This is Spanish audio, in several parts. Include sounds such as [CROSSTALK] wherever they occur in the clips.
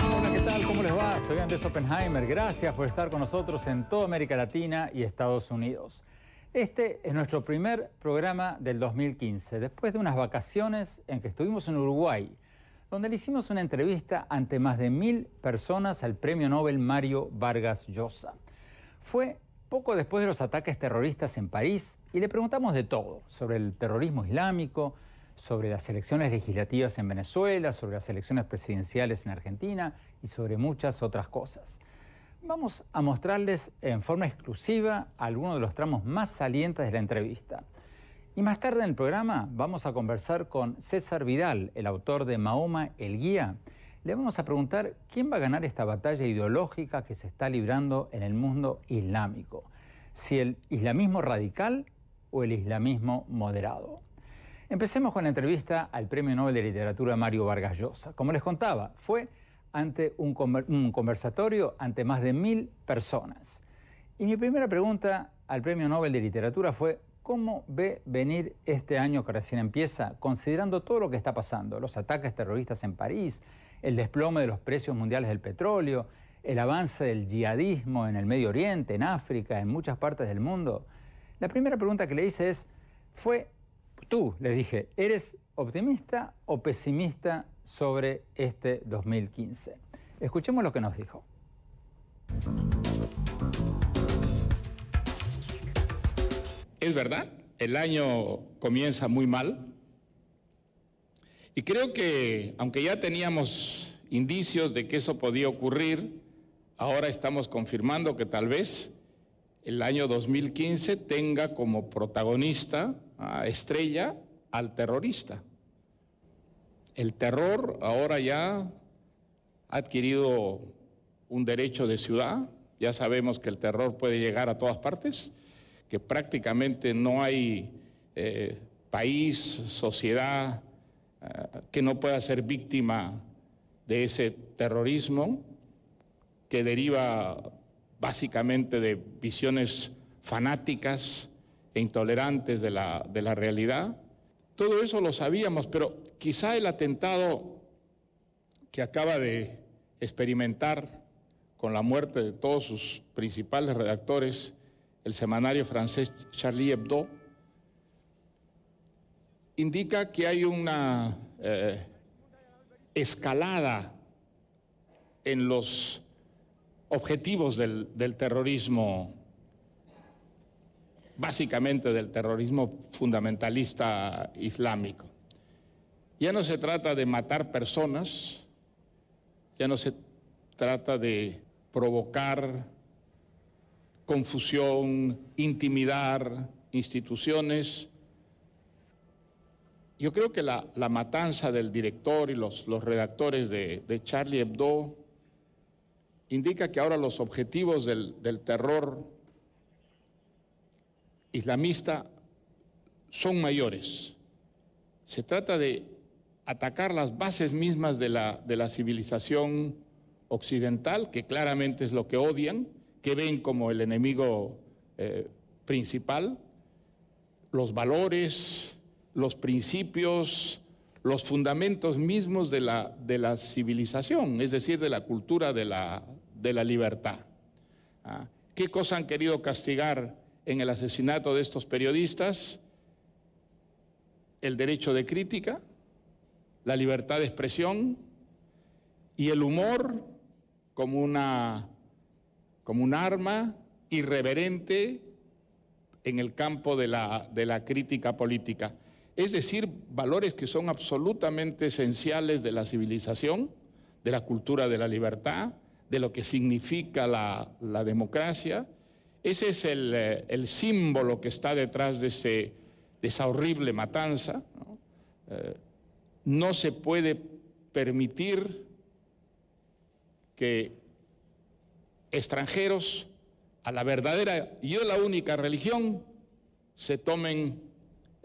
Hola, ¿qué tal? ¿Cómo les va? soy Andrés Oppenheimer. Gracias por estar con nosotros en toda América Latina y Estados Unidos. Este es nuestro primer programa del 2015, después de unas vacaciones en que estuvimos en Uruguay, donde le hicimos una entrevista ante más de mil personas al premio Nobel Mario Vargas Llosa. Fue poco después de los ataques terroristas en París y le preguntamos de todo, sobre el terrorismo islámico, sobre las elecciones legislativas en Venezuela, sobre las elecciones presidenciales en Argentina y sobre muchas otras cosas. Vamos a mostrarles en forma exclusiva algunos de los tramos más salientes de la entrevista. Y más tarde en el programa vamos a conversar con César Vidal, el autor de Mahoma, el Guía, le vamos a preguntar quién va a ganar esta batalla ideológica que se está librando en el mundo islámico, si el islamismo radical o el islamismo moderado. Empecemos con la entrevista al Premio Nobel de Literatura Mario Vargas Llosa. Como les contaba, fue ante un, un conversatorio ante más de mil personas. Y mi primera pregunta al Premio Nobel de Literatura fue, ¿Cómo ve venir este año que recién empieza, considerando todo lo que está pasando? Los ataques terroristas en París, el desplome de los precios mundiales del petróleo, el avance del yihadismo en el Medio Oriente, en África, en muchas partes del mundo. La primera pregunta que le hice es, fue tú, le dije, ¿eres optimista o pesimista sobre este 2015? Escuchemos lo que nos dijo. Es verdad, el año comienza muy mal, y creo que, aunque ya teníamos indicios de que eso podía ocurrir, ahora estamos confirmando que tal vez el año 2015 tenga como protagonista, a estrella, al terrorista. El terror ahora ya ha adquirido un derecho de ciudad, ya sabemos que el terror puede llegar a todas partes, que prácticamente no hay eh, país, sociedad, eh, que no pueda ser víctima de ese terrorismo que deriva básicamente de visiones fanáticas e intolerantes de la, realidad. Todo eso lo sabíamos, pero quizá el atentado que acaba de experimentar con la muerte de todos sus principales redactores, el semanario francés Charlie Hebdo, indica que hay una eh, escalada en los objetivos del terrorismo, básicamente del terrorismo fundamentalista islámico. Ya no se trata de matar personas, ya no se trata de provocar confusión, intimidar instituciones, yo creo que la, matanza del director y los, redactores de, Charlie Hebdo indica que ahora los objetivos del, terror islamista son mayores. Se trata de atacar las bases mismas de la, civilización occidental, que claramente es lo que odian, que ven como el enemigo eh, principal, los valores, los principios, los fundamentos mismos de la, de la civilización, es decir, de la cultura de la, de la libertad. Ah, ¿Qué cosa han querido castigar en el asesinato de estos periodistas? El derecho de crítica, la libertad de expresión y el humor como, una, como un arma irreverente en el campo de la, de la crítica política es decir, valores que son absolutamente esenciales de la civilización, de la cultura de la libertad, de lo que significa la, democracia. Ese es eh, el, símbolo que está detrás de, esa horrible matanza. ¿no? Eh, no se puede permitir que extranjeros a la verdadera y a la única religión se tomen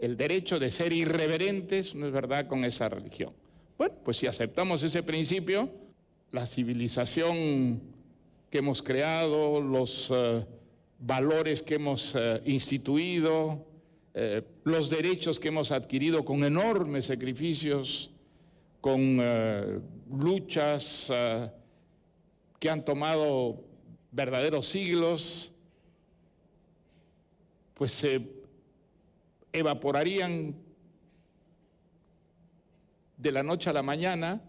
el derecho de ser irreverentes, no es verdad, con esa religión. Bueno, pues si aceptamos ese principio, la civilización que hemos creado, los eh, valores que hemos eh, instituido, eh, los derechos que hemos adquirido con enormes sacrificios, con luchas que han tomado verdaderos siglos, pues se evaporarían de la noche a la mañana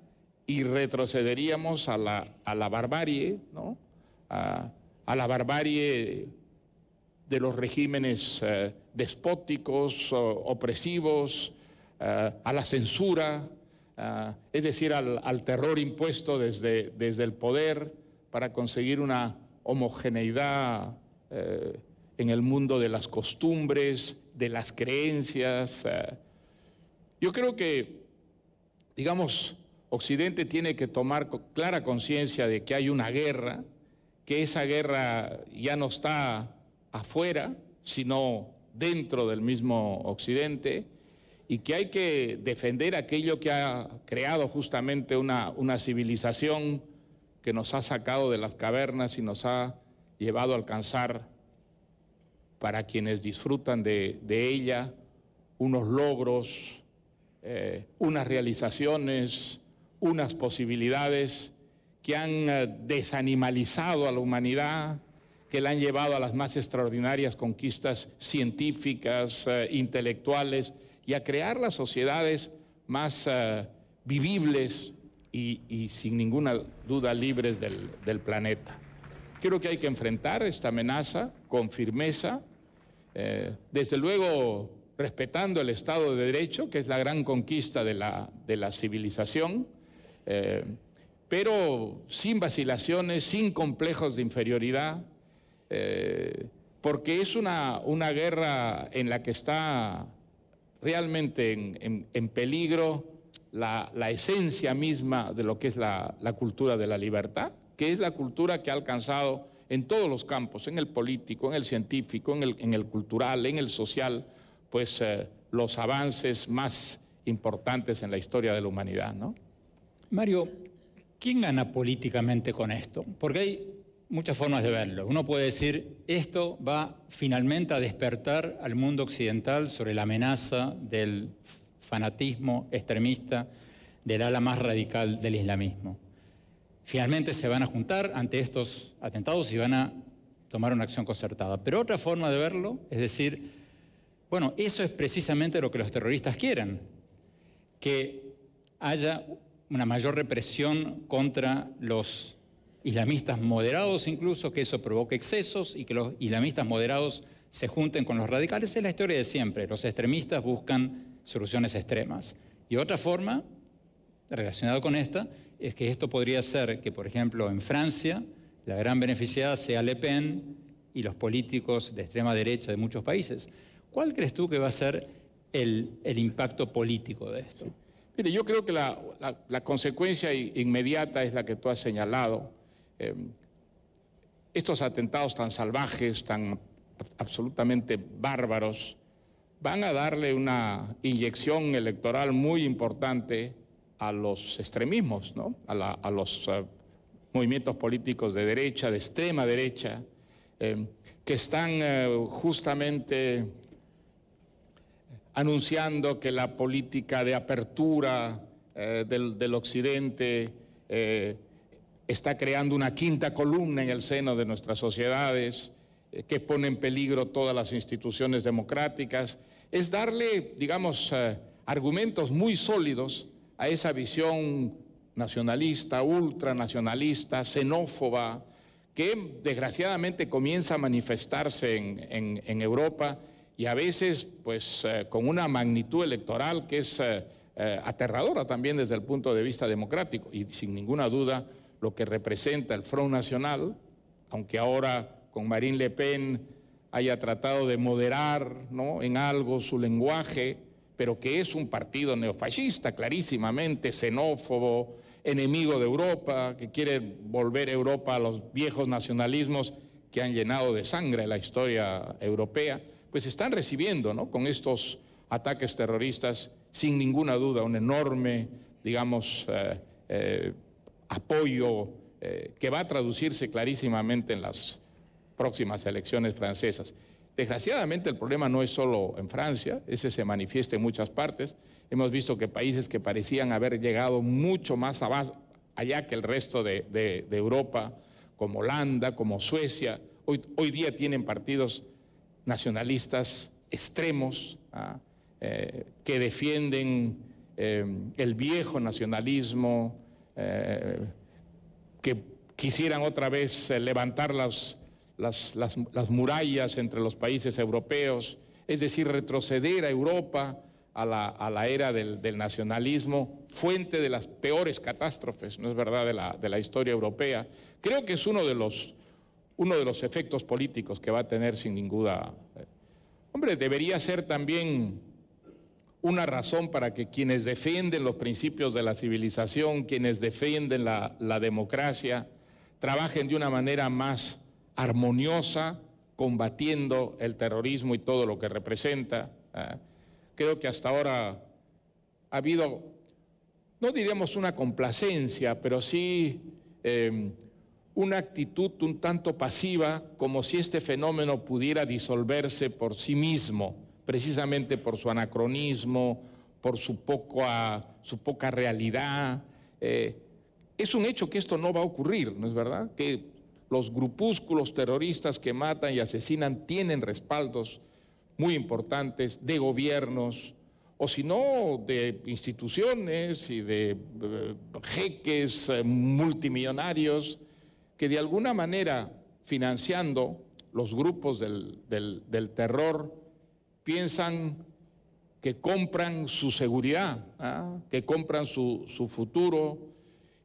y retrocederíamos a la, a la barbarie, ¿no? a, la barbarie de los regímenes eh, despóticos, opresivos, eh, a la censura, eh, es decir, al, terror impuesto desde, desde, el poder para conseguir una homogeneidad en el mundo de las costumbres de las creencias. Yo creo que, digamos, Occidente tiene que tomar clara conciencia de que hay una guerra, que esa guerra ya no está afuera, sino dentro del mismo Occidente, y que hay que defender aquello que ha creado justamente una, una civilización que nos ha sacado de las cavernas y nos ha llevado a alcanzar para quienes disfrutan de, ella, unos logros, eh, unas realizaciones, unas posibilidades que han eh, desanimalizado a la humanidad, que la han llevado a las más extraordinarias conquistas científicas, eh, intelectuales, y a crear las sociedades más vivibles y, sin ninguna duda libres del planeta. Creo que hay que enfrentar esta amenaza con firmeza, eh, desde luego respetando el Estado de Derecho, que es la gran conquista de la, civilización, eh, pero sin vacilaciones, sin complejos de inferioridad, eh, porque es una, guerra en la que está realmente en, peligro la, esencia misma de lo que es la, la cultura de la libertad, que es la cultura que ha alcanzado en todos los campos, en el político, en el científico, en el, cultural, en el social, pues eh, los avances más importantes en la historia de la humanidad, ¿no? Mario, ¿quién gana políticamente con esto? Porque hay muchas formas de verlo. Uno puede decir, esto va finalmente a despertar al mundo occidental sobre la amenaza del fanatismo extremista del ala más radical del islamismo finalmente se van a juntar ante estos atentados y van a tomar una acción concertada. Pero otra forma de verlo es decir, bueno, eso es precisamente lo que los terroristas quieren, que haya una mayor represión contra los islamistas moderados incluso, que eso provoque excesos y que los islamistas moderados se junten con los radicales. Es la historia de siempre, los extremistas buscan soluciones extremas. Y otra forma relacionado con esta es que esto podría ser que, por ejemplo, en Francia, la gran beneficiada sea Le Pen y los políticos de extrema derecha de muchos países. ¿Cuál crees tú que va a ser el, impacto político de esto? Mire, yo creo que la, consecuencia inmediata es la que tú has señalado. Em, estos atentados tan salvajes, tan absolutamente bárbaros, van a darle una inyección electoral muy importante a los extremismos, a, los eh, movimientos políticos de derecha, de extrema derecha, eh, que están eh, justamente anunciando que la política de apertura del, occidente está creando una quinta columna en el seno de nuestras sociedades que pone en peligro todas las instituciones democráticas, es darle, digamos, argumentos muy sólidos a esa visión nacionalista, ultranacionalista, xenófoba, que desgraciadamente comienza a manifestarse en, Europa y a veces pues eh, con una magnitud electoral que es eh, eh, aterradora también desde el punto de vista democrático y sin ninguna duda lo que representa el Front Nacional, aunque ahora con Marine Le Pen haya tratado de moderar ¿no? en algo su lenguaje, pero que es un partido neofascista, clarísimamente xenófobo, enemigo de Europa, que quiere volver Europa a los viejos nacionalismos que han llenado de sangre la historia europea, pues están recibiendo con estos ataques terroristas, sin ninguna duda, un enorme, digamos, eh, eh, apoyo eh, que va a traducirse clarísimamente en las próximas elecciones francesas. Desgraciadamente el problema no es solo en Francia, ese se manifiesta en muchas partes. Hemos visto que países que parecían haber llegado mucho más allá que el resto de, Europa, como Holanda, como Suecia, hoy, día tienen partidos nacionalistas extremos ¿ah? eh, que defienden eh, el viejo nacionalismo, eh, que quisieran otra vez levantar las las, murallas entre los países europeos, es decir, retroceder a Europa a la, era del, nacionalismo, fuente de las peores catástrofes, ¿no es verdad?, de la, de la historia europea. Creo que es uno de, los, uno de los efectos políticos que va a tener sin ninguna... Eh, hombre, debería ser también una razón para que quienes defienden los principios de la civilización, quienes defienden la democracia, trabajen de una manera más armoniosa, combatiendo el terrorismo y todo lo que representa. Ah, creo que hasta ahora ha habido, no diríamos una complacencia, pero sí em, una actitud un tanto pasiva, como si este fenómeno pudiera disolverse por sí mismo, precisamente por su anacronismo, por su, poca, su poca realidad. Eh, es un hecho que esto no va a ocurrir, ¿no es verdad? Que los grupúsculos terroristas que matan y asesinan tienen respaldos muy importantes de gobiernos o si no de instituciones y de eh, jeques eh, multimillonarios que de alguna manera financiando los grupos del, terror piensan que compran su seguridad, ¿ah? que compran su futuro,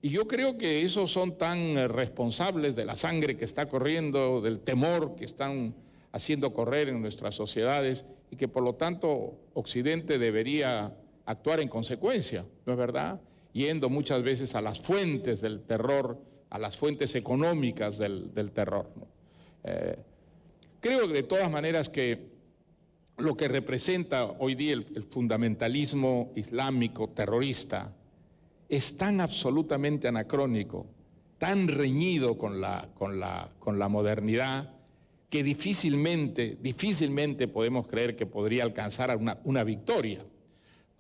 y yo creo que esos son tan eh, responsables de la sangre que está corriendo, del temor que están haciendo correr en nuestras sociedades y que por lo tanto Occidente debería actuar en consecuencia, ¿no es verdad? Yendo muchas veces a las fuentes del terror, a las fuentes económicas del, terror. Eh, creo de todas maneras que lo que representa hoy día el fundamentalismo islámico terrorista, es tan absolutamente anacrónico, tan reñido con la, con la, con la modernidad, que difícilmente, difícilmente podemos creer que podría alcanzar una, una victoria.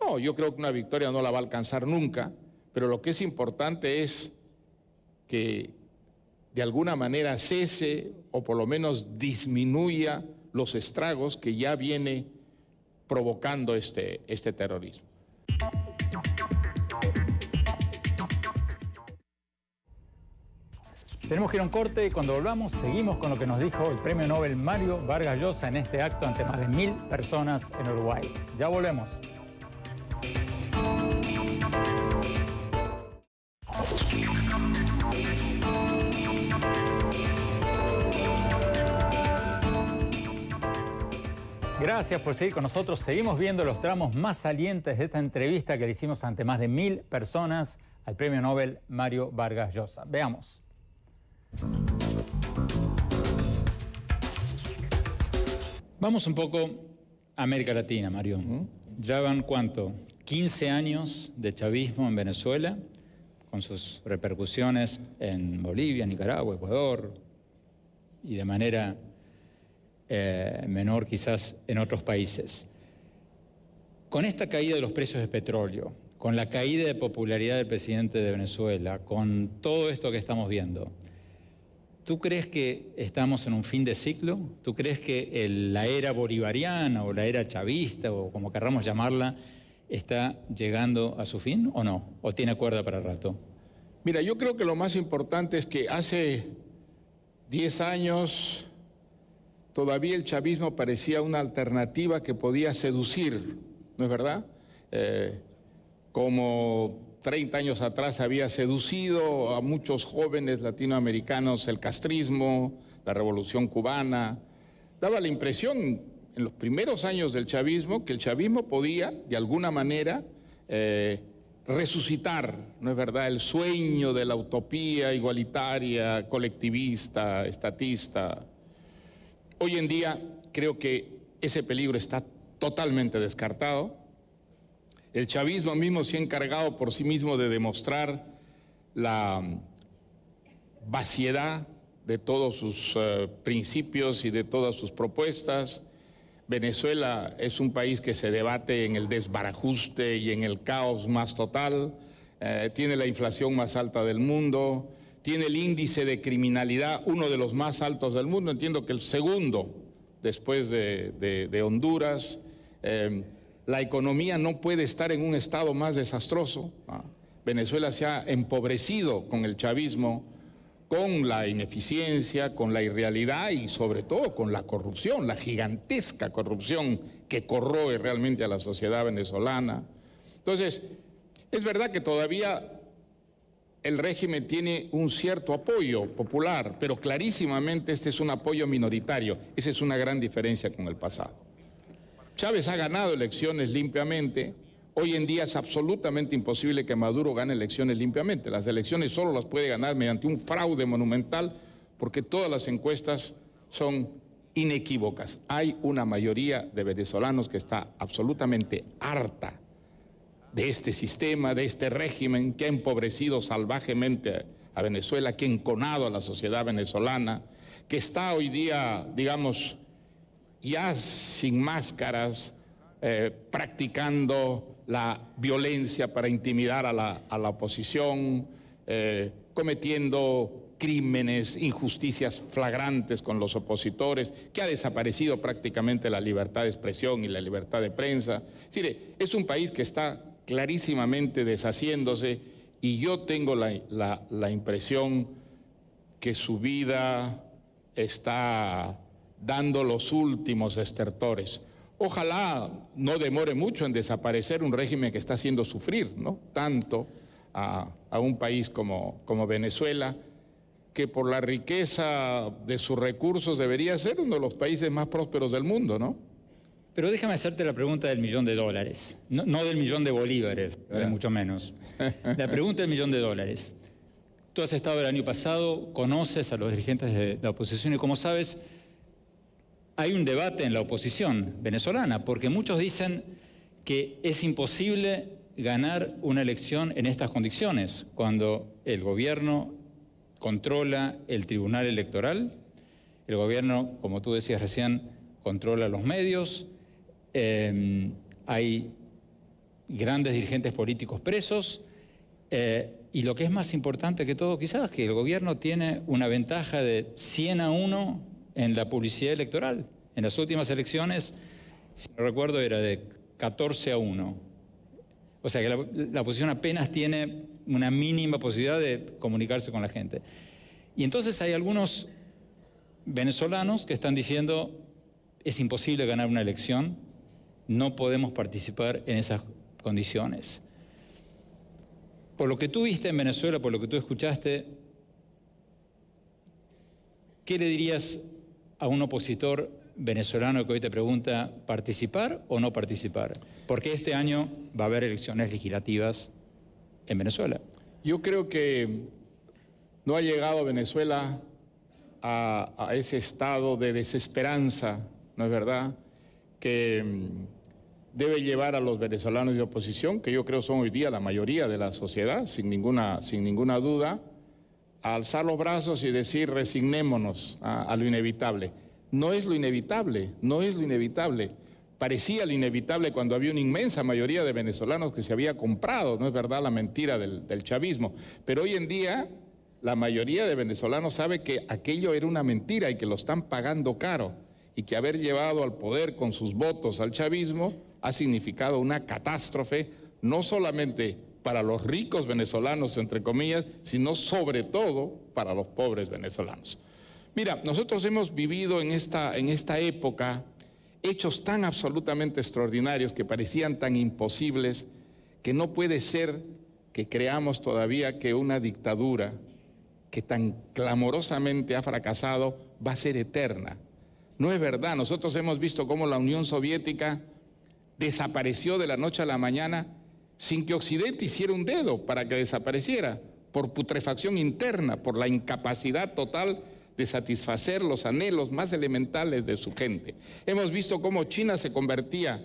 No, yo creo que una victoria no la va a alcanzar nunca, pero lo que es importante es que de alguna manera cese o por lo menos disminuya los estragos que ya viene provocando este, este terrorismo. Tenemos que ir a un corte y cuando volvamos seguimos con lo que nos dijo el premio Nobel Mario Vargas Llosa en este acto ante más de mil personas en Uruguay. Ya volvemos. Gracias por seguir con nosotros. Seguimos viendo los tramos más salientes de esta entrevista que le hicimos ante más de mil personas al premio Nobel Mario Vargas Llosa. Veamos. Vamos un poco a América Latina, Mario. Ya van cuánto? 15 años de chavismo en Venezuela, con sus repercusiones en Bolivia, Nicaragua, Ecuador, y de manera eh, menor quizás en otros países. Con esta caída de los precios de petróleo, con la caída de popularidad del presidente de Venezuela, con todo esto que estamos viendo, ¿Tú crees que estamos en un fin de ciclo? ¿Tú crees que la era bolivariana o la era chavista o como querramos llamarla está llegando a su fin o no? ¿O tiene cuerda para rato? Mira, yo creo que lo más importante es que hace 10 años todavía el chavismo parecía una alternativa que podía seducir, ¿no es verdad? Eh, como 30 años atrás había seducido a muchos jóvenes latinoamericanos el castrismo, la revolución cubana. Daba la impresión en los primeros años del chavismo que el chavismo podía, de alguna manera, eh, resucitar, ¿no es verdad?, el sueño de la utopía igualitaria, colectivista, estatista. Hoy en día creo que ese peligro está totalmente descartado el chavismo mismo se ha encargado por sí mismo de demostrar la mm, vaciedad de todos sus eh, principios y de todas sus propuestas. Venezuela es un país que se debate en el desbarajuste y en el caos más total, eh, tiene la inflación más alta del mundo, tiene el índice de criminalidad, uno de los más altos del mundo, entiendo que el segundo después de, Honduras. Eh, la economía no puede estar en un estado más desastroso. Venezuela se ha empobrecido con el chavismo, con la ineficiencia, con la irrealidad y sobre todo con la corrupción, la gigantesca corrupción que corroe realmente a la sociedad venezolana. Entonces, es verdad que todavía el régimen tiene un cierto apoyo popular, pero clarísimamente este es un apoyo minoritario. Esa es una gran diferencia con el pasado. Chávez ha ganado elecciones limpiamente. Hoy en día es absolutamente imposible que Maduro gane elecciones limpiamente. Las elecciones solo las puede ganar mediante un fraude monumental porque todas las encuestas son inequívocas. Hay una mayoría de venezolanos que está absolutamente harta de este sistema, de este régimen que ha empobrecido salvajemente a Venezuela, que ha enconado a la sociedad venezolana, que está hoy día, digamos, ya sin máscaras, eh, practicando la violencia para intimidar a la, oposición, eh, cometiendo crímenes, injusticias flagrantes con los opositores, que ha desaparecido prácticamente la libertad de expresión y la libertad de prensa. Es, es un país que está clarísimamente deshaciéndose y yo tengo la impresión que su vida está dando los últimos estertores. Ojalá no demore mucho en desaparecer un régimen que está haciendo sufrir ¿no? tanto a, un país como, como Venezuela, que por la riqueza de sus recursos debería ser uno de los países más prósperos del mundo, ¿no? Pero déjame hacerte la pregunta del millón de dólares, no, del millón de bolívares, de ah. mucho menos. [LAUGHS] La pregunta del millón de dólares. Tú has estado el año pasado, conoces a los dirigentes de la oposición y como sabes, hay un debate en la oposición venezolana, porque muchos dicen que es imposible ganar una elección en estas condiciones, cuando el gobierno controla el tribunal electoral, el gobierno, como tú decías recién, controla los medios, eh, hay grandes dirigentes políticos presos, eh, y lo que es más importante que todo quizás, que el gobierno tiene una ventaja de 100 a 1 en la publicidad electoral. En las últimas elecciones, si no recuerdo, era de 14 a 1. O sea que la, oposición apenas tiene una mínima posibilidad de comunicarse con la gente. Y entonces hay algunos venezolanos que están diciendo, es imposible ganar una elección, no podemos participar en esas condiciones. Por lo que tú viste en Venezuela, por lo que tú escuchaste, ¿qué le dirías a un opositor venezolano que hoy te pregunta, ¿participar o no participar? Porque este año va a haber elecciones legislativas en Venezuela. Yo creo que no ha llegado Venezuela a, ese estado de desesperanza, ¿no es verdad? Que mm, debe llevar a los venezolanos de oposición, que yo creo son hoy día la mayoría de la sociedad, sin ninguna, sin ninguna duda, alzar los brazos y decir resignémonos a, lo inevitable. No es lo inevitable, no es lo inevitable. Parecía lo inevitable cuando había una inmensa mayoría de venezolanos que se había comprado, no es verdad la mentira del, del chavismo, pero hoy en día la mayoría de venezolanos sabe que aquello era una mentira y que lo están pagando caro y que haber llevado al poder con sus votos al chavismo ha significado una catástrofe no solamente para los ricos venezolanos, entre comillas, sino sobre todo para los pobres venezolanos. Mira, nosotros hemos vivido en esta, en esta época hechos tan absolutamente extraordinarios que parecían tan imposibles que no puede ser que creamos todavía que una dictadura que tan clamorosamente ha fracasado va a ser eterna. No es verdad, nosotros hemos visto cómo la Unión Soviética desapareció de la noche a la mañana sin que Occidente hiciera un dedo para que desapareciera, por putrefacción interna, por la incapacidad total de satisfacer los anhelos más elementales de su gente. Hemos visto cómo China se convertía,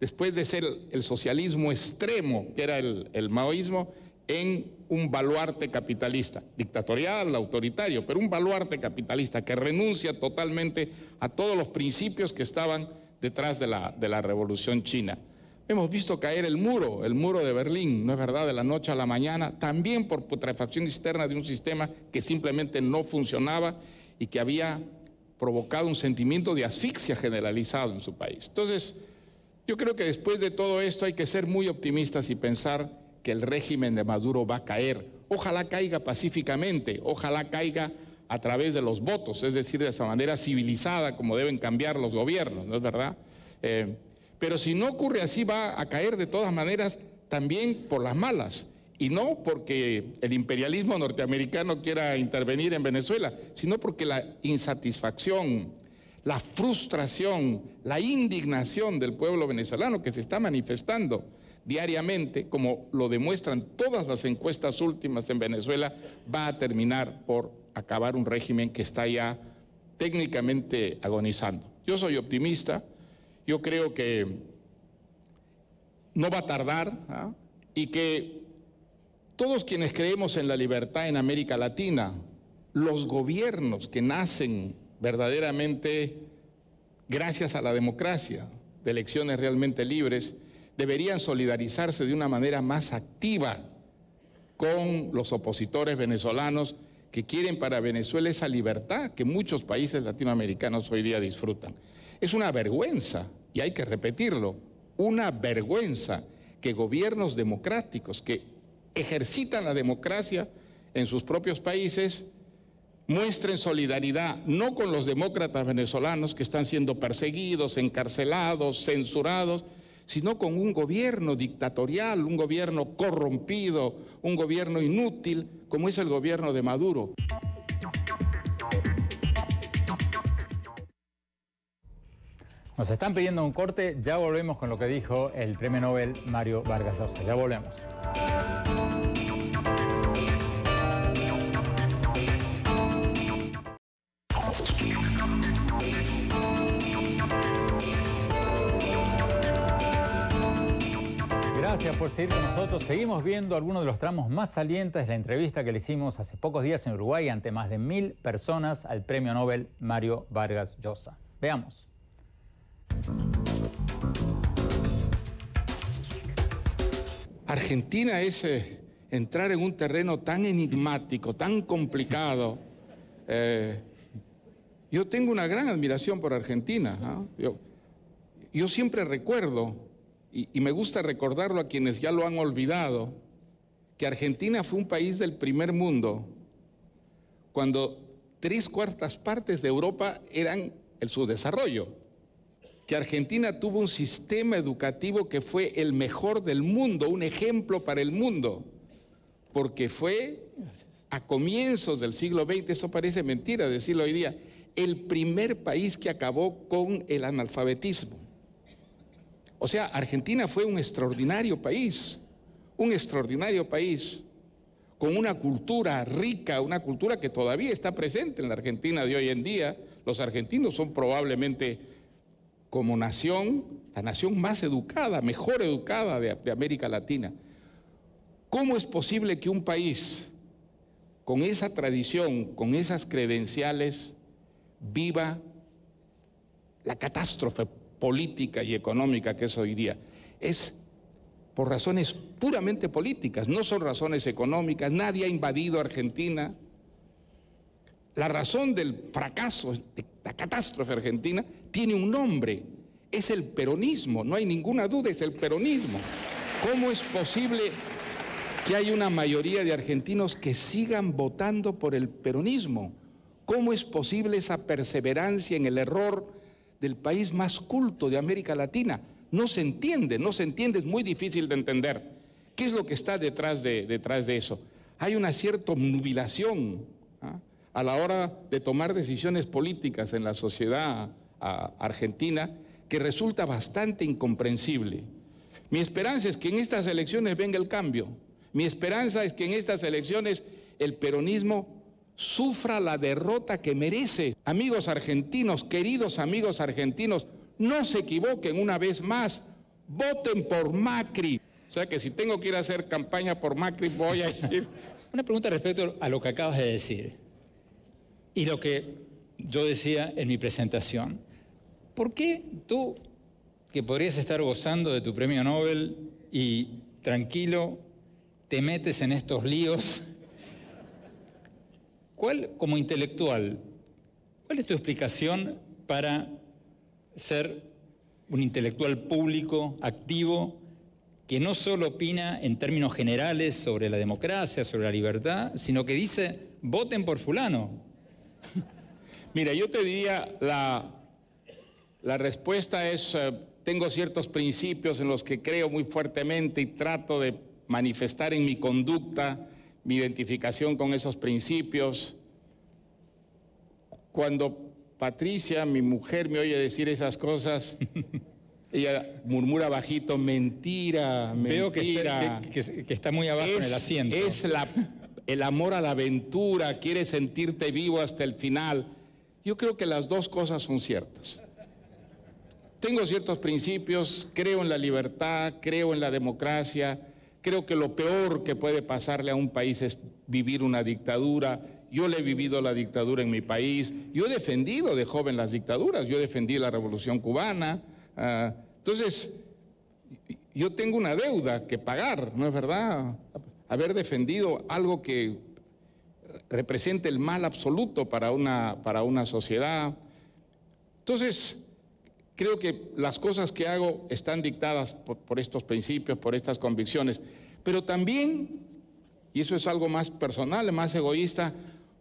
después de ser el socialismo extremo, que era el, maoísmo, en un baluarte capitalista, dictatorial, autoritario, pero un baluarte capitalista que renuncia totalmente a todos los principios que estaban detrás de la revolución china. Hemos visto caer el muro, el muro de Berlín, ¿no es verdad? De la noche a la mañana, también por putrefacción externa de un sistema que simplemente no funcionaba y que había provocado un sentimiento de asfixia generalizado en su país. Entonces, yo creo que después de todo esto hay que ser muy optimistas y pensar que el régimen de Maduro va a caer. Ojalá caiga pacíficamente, ojalá caiga a través de los votos, es decir, de esa manera civilizada como deben cambiar los gobiernos, ¿no es verdad? Eh, pero si no ocurre así, va a caer de todas maneras también por las malas. Y no porque el imperialismo norteamericano quiera intervenir en Venezuela, sino porque la insatisfacción, la frustración, la indignación del pueblo venezolano que se está manifestando diariamente, como lo demuestran todas las encuestas últimas en Venezuela, va a terminar por acabar un régimen que está ya técnicamente agonizando. Yo soy optimista yo creo que no va a tardar ¿ah? y que todos quienes creemos en la libertad en América Latina, los gobiernos que nacen verdaderamente gracias a la democracia, de elecciones realmente libres, deberían solidarizarse de una manera más activa con los opositores venezolanos que quieren para Venezuela esa libertad que muchos países latinoamericanos hoy día disfrutan. Es una vergüenza, y hay que repetirlo, una vergüenza que gobiernos democráticos que ejercitan la democracia en sus propios países muestren solidaridad, no con los demócratas venezolanos que están siendo perseguidos, encarcelados, censurados, sino con un gobierno dictatorial, un gobierno corrompido, un gobierno inútil, como es el gobierno de Maduro. Nos están pidiendo un corte, ya volvemos con lo que dijo el premio Nobel Mario Vargas Llosa. Ya volvemos. Gracias por seguir con nosotros. Seguimos viendo algunos de los tramos más salientes de la entrevista que le hicimos hace pocos días en Uruguay ante más de mil personas al premio Nobel Mario Vargas Llosa. Veamos. Argentina es eh, entrar en un terreno tan enigmático, tan complicado. [LAUGHS] Eh, yo tengo una gran admiración por Argentina. ¿ah? Yo, siempre recuerdo, y, y me gusta recordarlo a quienes ya lo han olvidado, que Argentina fue un país del primer mundo cuando tres cuartas partes de Europa eran el subdesarrollo que Argentina tuvo un sistema educativo que fue el mejor del mundo, un ejemplo para el mundo, porque fue a comienzos del siglo XX, eso parece mentira decirlo hoy día, el primer país que acabó con el analfabetismo. O sea, Argentina fue un extraordinario país, un extraordinario país, con una cultura rica, una cultura que todavía está presente en la Argentina de hoy en día. Los argentinos son probablemente como nación, la nación más educada, mejor educada de, América Latina. ¿Cómo es posible que un país con esa tradición, con esas credenciales, viva la catástrofe política y económica que eso diría? Es por razones puramente políticas, no son razones económicas, nadie ha invadido Argentina. La razón del fracaso la catástrofe argentina, tiene un nombre. Es el peronismo, no hay ninguna duda, es el peronismo. ¿Cómo es posible que hay una mayoría de argentinos que sigan votando por el peronismo? ¿Cómo es posible esa perseverancia en el error del país más culto de América Latina? No se entiende, no se entiende, es muy difícil de entender. ¿Qué es lo que está detrás de, detrás de eso? Hay una cierta movilación a la hora de tomar decisiones políticas en la sociedad argentina que resulta bastante incomprensible. Mi esperanza es que en estas elecciones venga el cambio. Mi esperanza es que en estas elecciones el peronismo sufra la derrota que merece. Amigos argentinos, queridos amigos argentinos, no se equivoquen una vez más, voten por Macri. O sea que si tengo que ir a hacer campaña por Macri, voy a ir. [LAUGHS] Una pregunta respecto a lo que acabas de decir. Y lo que yo decía en mi presentación, ¿por qué tú, que podrías estar gozando de tu premio Nobel y tranquilo, te metes en estos líos? ¿Cuál, como intelectual, cuál es tu explicación para ser un intelectual público, activo, que no solo opina en términos generales sobre la democracia, sobre la libertad, sino que dice, voten por fulano, Mira, yo te diría, la, la respuesta es, eh, tengo ciertos principios en los que creo muy fuertemente y trato de manifestar en mi conducta mi identificación con esos principios. Cuando Patricia, mi mujer, me oye decir esas cosas, [LAUGHS] ella murmura bajito, mentira, mentira. Veo que, está muy abajo en el asiento. Es la el amor a la aventura, quiere sentirte vivo hasta el final. Yo creo que las dos cosas son ciertas. Tengo ciertos principios, creo en la libertad, creo en la democracia, creo que lo peor que puede pasarle a un país es vivir una dictadura. Yo le he vivido la dictadura en mi país, yo he defendido de joven las dictaduras, yo defendí la revolución cubana. Ah, entonces, yo tengo una deuda que pagar, ¿no es verdad? haber defendido algo que representa el mal absoluto para una, para una sociedad. Entonces, creo que las cosas que hago están dictadas por, estos principios, por estas convicciones, pero también, y eso es algo más personal, más egoísta,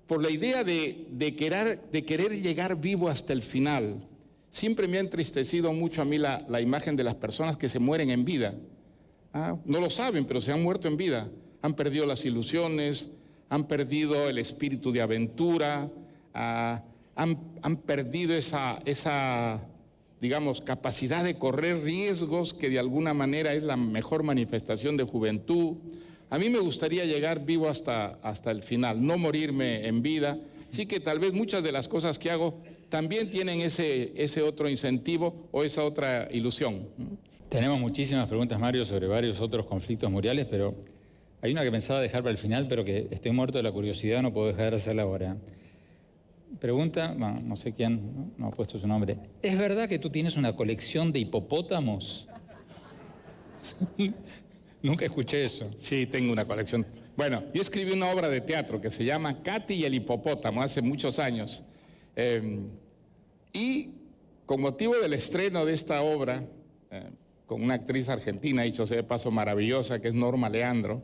por la idea de, de, querer, de querer llegar vivo hasta el final. Siempre me ha entristecido mucho a mí la, la imagen de las personas que se mueren en vida. Ah, no lo saben, pero se han muerto en vida han perdido las ilusiones, han perdido el espíritu de aventura, ah, han, perdido esa, esa, digamos, capacidad de correr riesgos que de alguna manera es la mejor manifestación de juventud. A mí me gustaría llegar vivo hasta, hasta el final, no morirme en vida. Sí que tal vez muchas de las cosas que hago también tienen ese, ese otro incentivo o esa otra ilusión. Tenemos muchísimas preguntas, Mario, sobre varios otros conflictos murales, pero hay una que pensaba dejar para el final, pero que estoy muerto de la curiosidad, no puedo dejar de hacerla ahora. Pregunta, no sé quién, no, ha puesto su nombre. ¿Es verdad que tú tienes una colección de hipopótamos? [LAUGHS] Nunca escuché eso. Sí, tengo una colección. Bueno, yo escribí una obra de teatro que se llama Katy y el hipopótamo hace muchos años. Eh, y con motivo del estreno de esta obra, eh, con una actriz argentina, dicho sea de paso, maravillosa, que es Norma Leandro,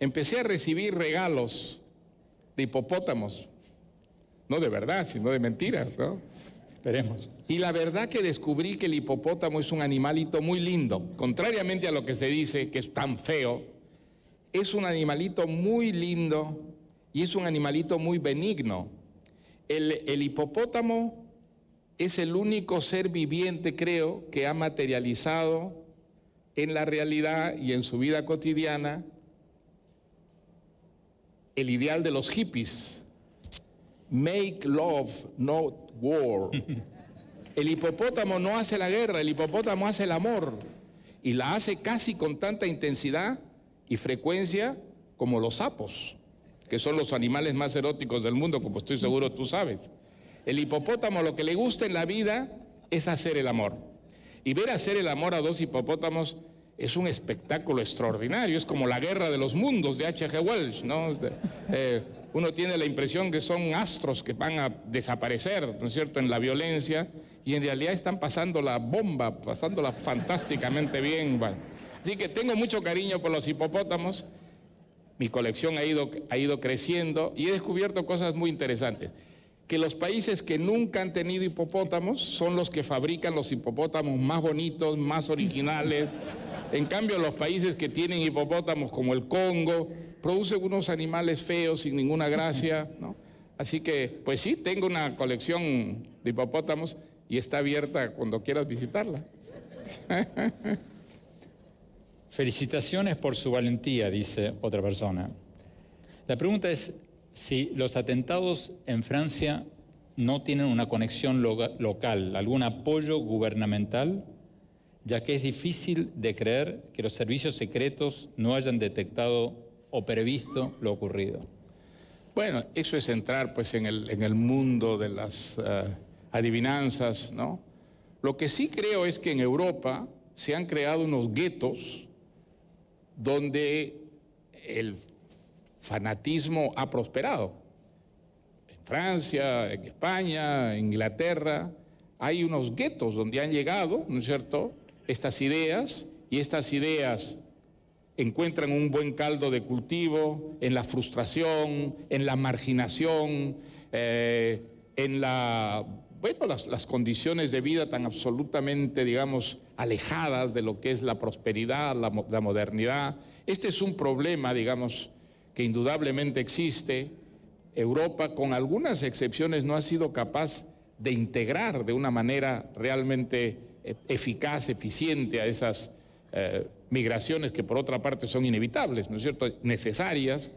empecé a recibir regalos de hipopótamos. No de verdad, sino de mentiras, ¿no? Esperemos. Y la verdad que descubrí que el hipopótamo es un animalito muy lindo, contrariamente a lo que se dice que es tan feo, es un animalito muy lindo y es un animalito muy benigno. El, el hipopótamo es el único ser viviente, creo, que ha materializado en la realidad y en su vida cotidiana el ideal de los hippies. Make love, not war. El hipopótamo no hace la guerra, el hipopótamo hace el amor. Y la hace casi con tanta intensidad y frecuencia como los sapos, que son los animales más eróticos del mundo, como estoy seguro tú sabes. El hipopótamo lo que le gusta en la vida es hacer el amor. Y ver hacer el amor a dos hipopótamos es un espectáculo extraordinario, es como la guerra de los mundos de H.G. Wells, ¿no? Eh, uno tiene la impresión que son astros que van a desaparecer, ¿no es cierto?, en la violencia, y en realidad están pasando la bomba, pasándola fantásticamente bien. Así que tengo mucho cariño por los hipopótamos, mi colección ha ido, ha ido creciendo y he descubierto cosas muy interesantes que los países que nunca han tenido hipopótamos son los que fabrican los hipopótamos más bonitos, más originales. En cambio, los países que tienen hipopótamos como el Congo producen unos animales feos sin ninguna gracia, Así que, pues sí, tengo una colección de hipopótamos y está abierta cuando quieras visitarla. [LAUGHS] Felicitaciones por su valentía, dice otra persona. La pregunta es, si los atentados en Francia no tienen una conexión local, algún apoyo gubernamental, ya que es difícil de creer que los servicios secretos no hayan detectado o previsto lo ocurrido. Bueno, eso es entrar pues en el, mundo de las eh, adivinanzas, ¿no? Lo que sí creo es que en Europa se han creado unos guetos donde el fanatismo ha prosperado. En Francia, en España, en Inglaterra, hay unos guetos donde han llegado, ¿no es cierto?, estas ideas y estas ideas encuentran un buen caldo de cultivo en la frustración, en la marginación, eh, en la, bueno, las, las, condiciones de vida tan absolutamente, digamos, alejadas de lo que es la prosperidad, la, la modernidad. Este es un problema, digamos, que indudablemente existe, Europa, con algunas excepciones, no ha sido capaz de integrar de una manera realmente eh, eficaz, eficiente a esas eh, migraciones que por otra parte son inevitables, ¿no es cierto?, necesarias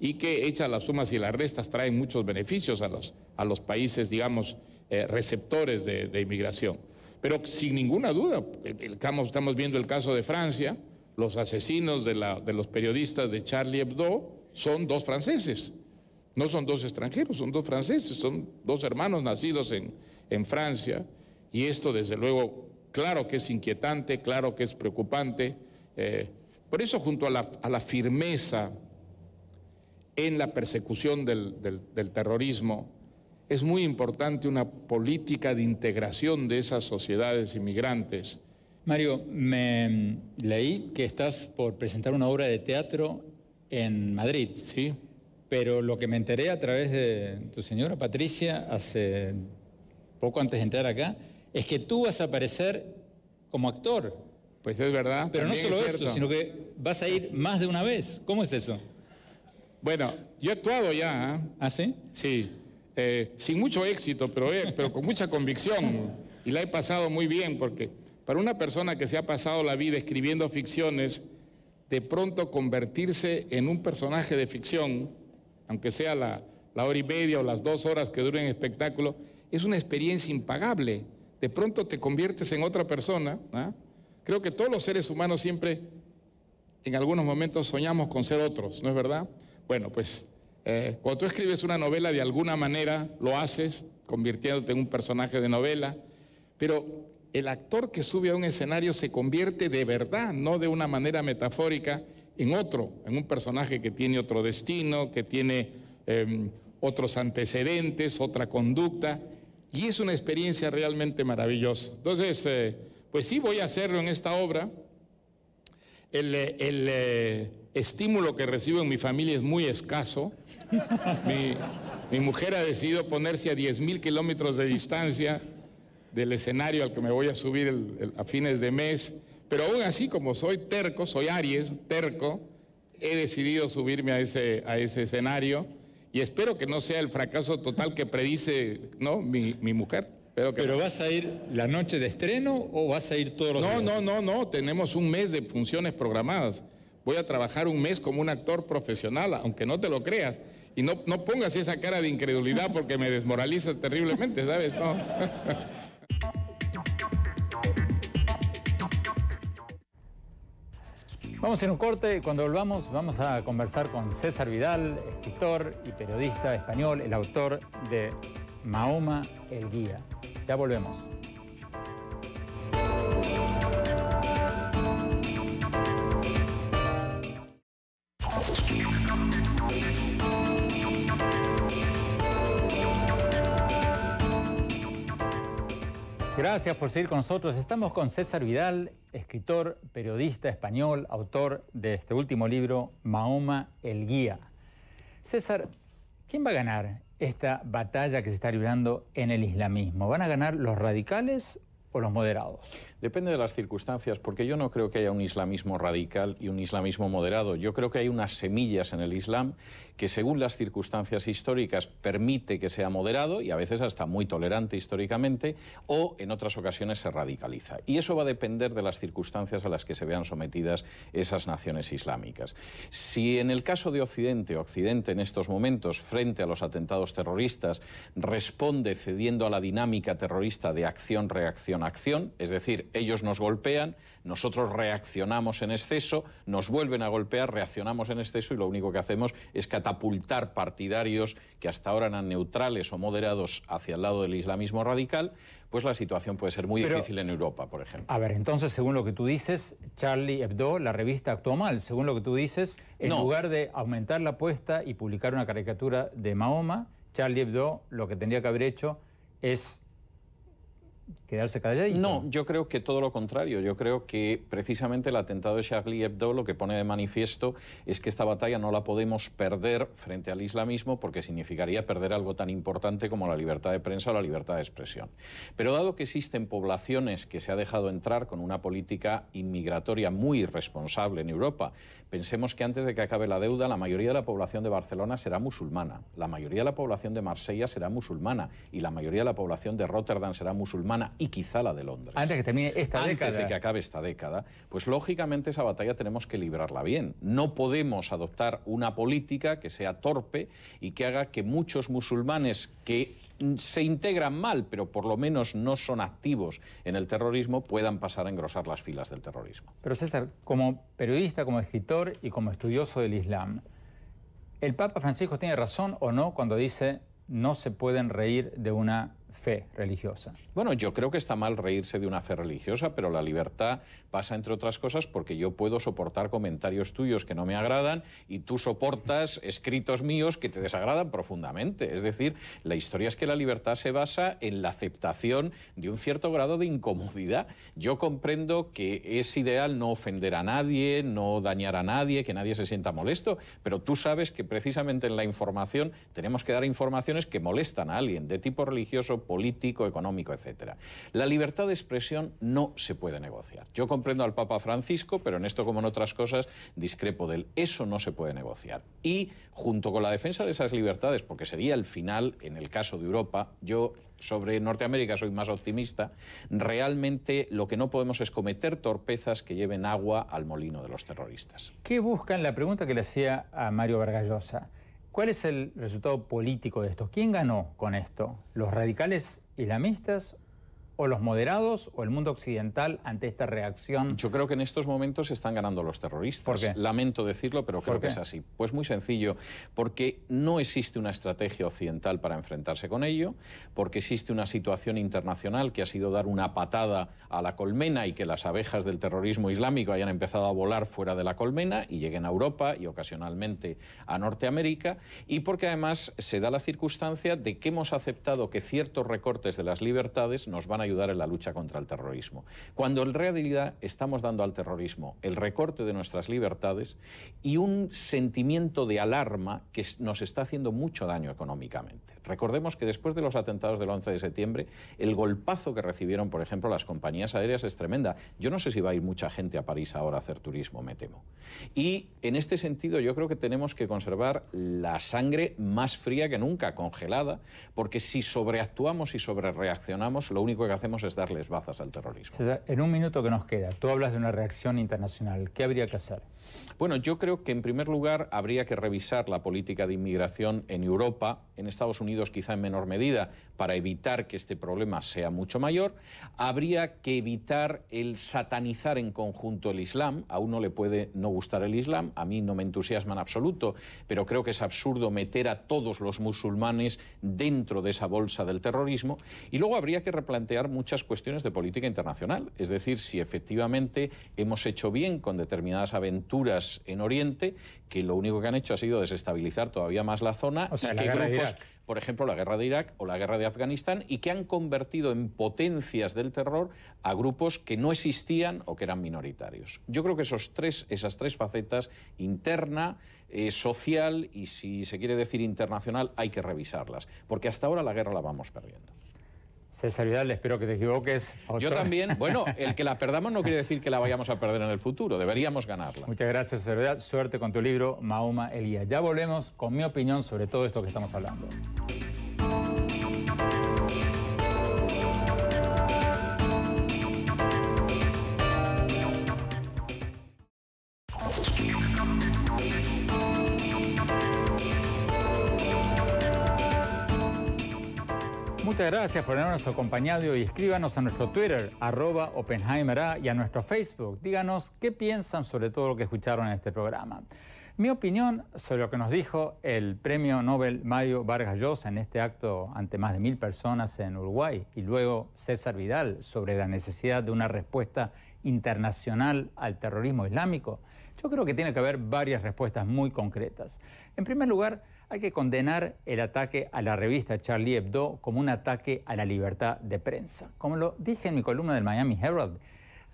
y que hechas las sumas y las restas traen muchos beneficios a los, a los países, digamos, eh, receptores de, inmigración. Pero sin ninguna duda, estamos viendo el caso de Francia, los asesinos de, los periodistas de Charlie Hebdo son dos franceses, no son dos extranjeros, son dos franceses, son dos hermanos nacidos en, Francia y esto desde luego, claro que es inquietante, claro que es preocupante. Eh, por eso junto a la, firmeza en la persecución del, del terrorismo, es muy importante una política de integración de esas sociedades inmigrantes Mario, me mm, leí que estás por presentar una obra de teatro en Madrid. Sí. Pero lo que me enteré a través de tu señora Patricia hace poco antes de entrar acá es que tú vas a aparecer como actor. Pues es verdad. Pero no solo eso, sino que vas a ir más de una vez. ¿Cómo es eso? Bueno, yo he actuado ya. ¿Ah, ¿Ah sí? Sí. Eh, sin mucho éxito, pero con mucha convicción. Y la he pasado muy bien porque para una persona que se ha pasado la vida escribiendo ficciones, de pronto convertirse en un personaje de ficción, aunque sea la, hora y media o las dos horas que dure el espectáculo, es una experiencia impagable. De pronto te conviertes en otra persona. ¿ah? Creo que todos los seres humanos siempre, en algunos momentos, soñamos con ser otros, ¿no es verdad? Bueno, pues eh, cuando tú escribes una novela, de alguna manera lo haces, convirtiéndote en un personaje de novela, pero el actor que sube a un escenario se convierte de verdad, no de una manera metafórica, en otro, en un personaje que tiene otro destino, que tiene em, otros antecedentes, otra conducta, y es una experiencia realmente maravillosa. Entonces, eh, pues sí, voy a hacerlo en esta obra. El, eh, eh, estímulo que recibo en mi familia es muy escaso. mi, mi mujer ha decidido ponerse a 10.000 kilómetros de distancia del escenario al que me voy a subir a fines de mes, pero aún así, como soy terco, soy Aries, terco, he decidido subirme a ese, a ese escenario y espero que no sea el fracaso total que predice ¿no? mi, mujer. Pero, vas a ir la noche de estreno o vas a ir todos los no, días? No, no, no, no, tenemos un mes de funciones programadas. Voy a trabajar un mes como un actor profesional, aunque no te lo creas. Y no, no pongas esa cara de incredulidad porque me desmoraliza terriblemente, ¿sabes? No. [LAUGHS] Vamos en un corte y cuando volvamos vamos a conversar con César Vidal, escritor y periodista español, el autor de Mahoma el Guía. Ya volvemos. Gracias por seguir con nosotros. Estamos con César Vidal, escritor, periodista español, autor de este último libro, Mahoma el Guía. César, ¿quién va a ganar esta batalla que se está librando en el islamismo? ¿Van a ganar los radicales o los moderados? Depende de las circunstancias, porque yo no creo que haya un islamismo radical y un islamismo moderado. Yo creo que hay unas semillas en el Islam que, según las circunstancias históricas, permite que sea moderado y a veces hasta muy tolerante históricamente, o en otras ocasiones se radicaliza. Y eso va a depender de las circunstancias a las que se vean sometidas esas naciones islámicas. Si en el caso de Occidente, Occidente en estos momentos, frente a los atentados terroristas, responde cediendo a la dinámica terrorista de acción-reacción-acción, es decir, ellos nos golpean, nosotros reaccionamos en exceso, nos vuelven a golpear, reaccionamos en exceso y lo único que hacemos es catapultar partidarios que hasta ahora eran neutrales o moderados hacia el lado del islamismo radical, pues la situación puede ser muy difícil en Europa, por ejemplo. A ver, entonces, según lo que tú dices, Charlie Hebdo, la revista actuó mal. Según lo que tú dices, en lugar de aumentar la apuesta y publicar una caricatura de Mahoma, Charlie Hebdo lo que tendría que haber hecho es quedarse No, yo creo que todo lo contrario. Yo creo que precisamente el atentado de Charlie Hebdo lo que pone de manifiesto es que esta batalla no la podemos perder frente al islamismo porque significaría perder algo tan importante como la libertad de prensa o la libertad de expresión. Pero dado que existen poblaciones que se ha dejado entrar con una política inmigratoria muy irresponsable en Europa, pensemos que antes de que acabe la deuda la mayoría de la población de Barcelona será musulmana, la mayoría de la población de Marsella será musulmana y la mayoría de la población de Rotterdam será musulmana y quizá la de Londres. Antes, que termine esta Antes de que acabe esta década, pues lógicamente esa batalla tenemos que librarla bien. No podemos adoptar una política que sea torpe y que haga que muchos musulmanes que se integran mal, pero por lo menos no son activos en el terrorismo, puedan pasar a engrosar las filas del terrorismo. Pero César, como periodista, como escritor y como estudioso del Islam, ¿el Papa Francisco tiene razón o no cuando dice no se pueden reír de una religiosa. Bueno, yo creo que está mal reírse de una fe religiosa, pero la libertad pasa, entre otras cosas, porque yo puedo soportar comentarios tuyos que no me agradan y tú soportas escritos míos que te desagradan profundamente. Es decir, la historia es que la libertad se basa en la aceptación de un cierto grado de incomodidad. Yo comprendo que es ideal no ofender a nadie, no dañar a nadie, que nadie se sienta molesto, pero tú sabes que precisamente en la información tenemos que dar informaciones que molestan a alguien, de tipo religioso, político, económico, etc. La libertad de expresión no se puede negociar. Yo comprendo al Papa Francisco, pero en esto como en otras cosas discrepo del eso no se puede negociar. Y junto con la defensa de esas libertades, porque sería el final en el caso de Europa, yo sobre Norteamérica soy más optimista, realmente lo que no podemos es cometer torpezas que lleven agua al molino de los terroristas. ¿Qué buscan? La pregunta que le hacía a Mario Vargallosa. ¿Cuál es el resultado político de esto? ¿Quién ganó con esto? ¿Los radicales islamistas o los moderados o el mundo occidental ante esta reacción? Yo creo que en estos momentos están ganando los terroristas. Lamento decirlo, pero creo que es así. Pues muy sencillo, porque no existe una estrategia occidental para enfrentarse con ello, porque existe una situación internacional que ha sido dar una patada a la colmena y que las abejas del terrorismo islámico hayan empezado a volar fuera de la colmena y lleguen a Europa y ocasionalmente a Norteamérica, y porque además se da la circunstancia de que hemos aceptado que ciertos recortes de las libertades nos van a ayudar en la lucha contra el terrorismo. Cuando en realidad estamos dando al terrorismo el recorte de nuestras libertades y un sentimiento de alarma que nos está haciendo mucho daño económicamente. Recordemos que después de los atentados del 11 de septiembre, el golpazo que recibieron, por ejemplo, las compañías aéreas es tremenda. Yo no sé si va a ir mucha gente a París ahora a hacer turismo, me temo. Y en este sentido yo creo que tenemos que conservar la sangre más fría que nunca, congelada, porque si sobreactuamos y sobrereaccionamos, lo único que hacemos es darles bazas al terrorismo. en un minuto que nos queda, tú hablas de una reacción internacional. ¿Qué habría que hacer? Bueno, yo creo que en primer lugar habría que revisar la política de inmigración en Europa, en Estados Unidos quizá en menor medida, para evitar que este problema sea mucho mayor. Habría que evitar el satanizar en conjunto el Islam. A uno le puede no gustar el Islam, a mí no me entusiasma en absoluto, pero creo que es absurdo meter a todos los musulmanes dentro de esa bolsa del terrorismo. Y luego habría que replantear muchas cuestiones de política internacional. Es decir, si efectivamente hemos hecho bien con determinadas aventuras, en Oriente que lo único que han hecho ha sido desestabilizar todavía más la zona o sea, que grupos, por ejemplo, la guerra de Irak o la guerra de Afganistán, y que han convertido en potencias del terror a grupos que no existían o que eran minoritarios. Yo creo que esos tres, esas tres facetas, interna, eh, social y, si se quiere decir internacional, hay que revisarlas, porque hasta ahora la guerra la vamos perdiendo. César Vidal, espero que te equivoques. Yo también. [LAUGHS] Bueno, el que la perdamos no quiere decir que la vayamos a perder en el futuro. Deberíamos ganarla. Muchas gracias, César Vidal. Suerte con tu libro, Mahoma Elías. Ya volvemos con mi opinión sobre todo esto que estamos hablando. Muchas gracias por habernos acompañado y escríbanos a nuestro Twitter, arroba y a nuestro Facebook. Díganos qué piensan sobre todo lo que escucharon en este programa. Mi opinión sobre lo que nos dijo el premio Nobel Mario Vargas Llosa en este acto ante más de mil personas en Uruguay y luego César Vidal sobre la necesidad de una respuesta internacional al terrorismo islámico, yo creo que tiene que haber varias respuestas muy concretas. En primer lugar, hay que condenar el ataque a la revista Charlie Hebdo como un ataque a la libertad de prensa. Como lo dije en mi columna del Miami Herald,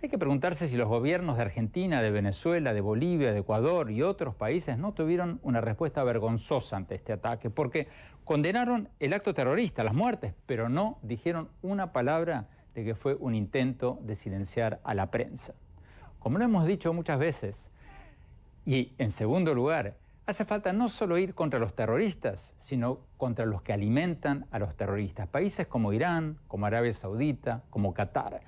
hay que preguntarse si los gobiernos de Argentina, de Venezuela, de Bolivia, de Ecuador y otros países no tuvieron una respuesta vergonzosa ante este ataque, porque condenaron el acto terrorista, las muertes, pero no dijeron una palabra de que fue un intento de silenciar a la prensa. Como lo hemos dicho muchas veces, y en segundo lugar, Hace falta no solo ir contra los terroristas, sino contra los que alimentan a los terroristas. Países como Irán, como Arabia Saudita, como Qatar.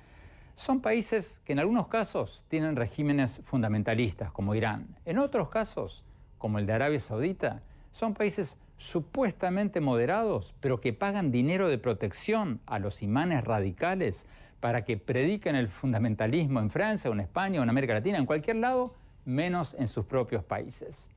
Son países que en algunos casos tienen regímenes fundamentalistas, como Irán. En otros casos, como el de Arabia Saudita, son países supuestamente moderados, pero que pagan dinero de protección a los imanes radicales para que prediquen el fundamentalismo en Francia, en España, o en América Latina, en cualquier lado, menos en sus propios países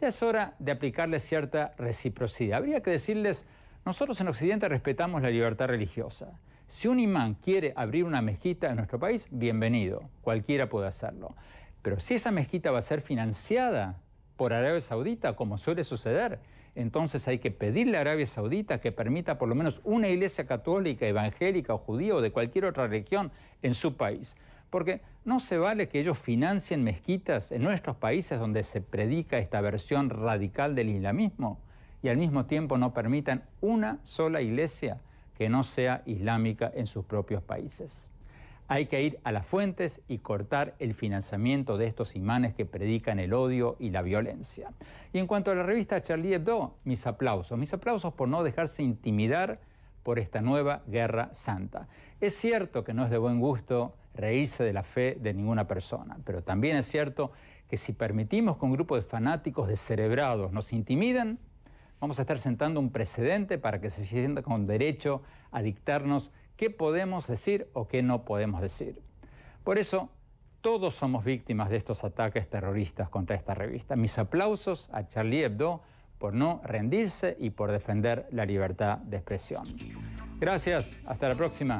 ya es hora de aplicarles cierta reciprocidad. Habría que decirles, nosotros en Occidente respetamos la libertad religiosa. Si un imán quiere abrir una mezquita en nuestro país, bienvenido, cualquiera puede hacerlo. Pero si esa mezquita va a ser financiada por Arabia Saudita, como suele suceder, entonces hay que pedirle a Arabia Saudita que permita por lo menos una iglesia católica, evangélica o judía o de cualquier otra religión en su país. Porque no se vale que ellos financien mezquitas en nuestros países donde se predica esta versión radical del islamismo y al mismo tiempo no permitan una sola iglesia que no sea islámica en sus propios países. Hay que ir a las fuentes y cortar el financiamiento de estos imanes que predican el odio y la violencia. Y en cuanto a la revista Charlie Hebdo, mis aplausos, mis aplausos por no dejarse intimidar por esta nueva guerra santa. Es cierto que no es de buen gusto reírse de la fe de ninguna persona. Pero también es cierto que si permitimos que un grupo de fanáticos descerebrados nos intimiden, vamos a estar sentando un precedente para que se sienta con derecho a dictarnos qué podemos decir o qué no podemos decir. Por eso, todos somos víctimas de estos ataques terroristas contra esta revista. Mis aplausos a Charlie Hebdo por no rendirse y por defender la libertad de expresión. Gracias, hasta la próxima.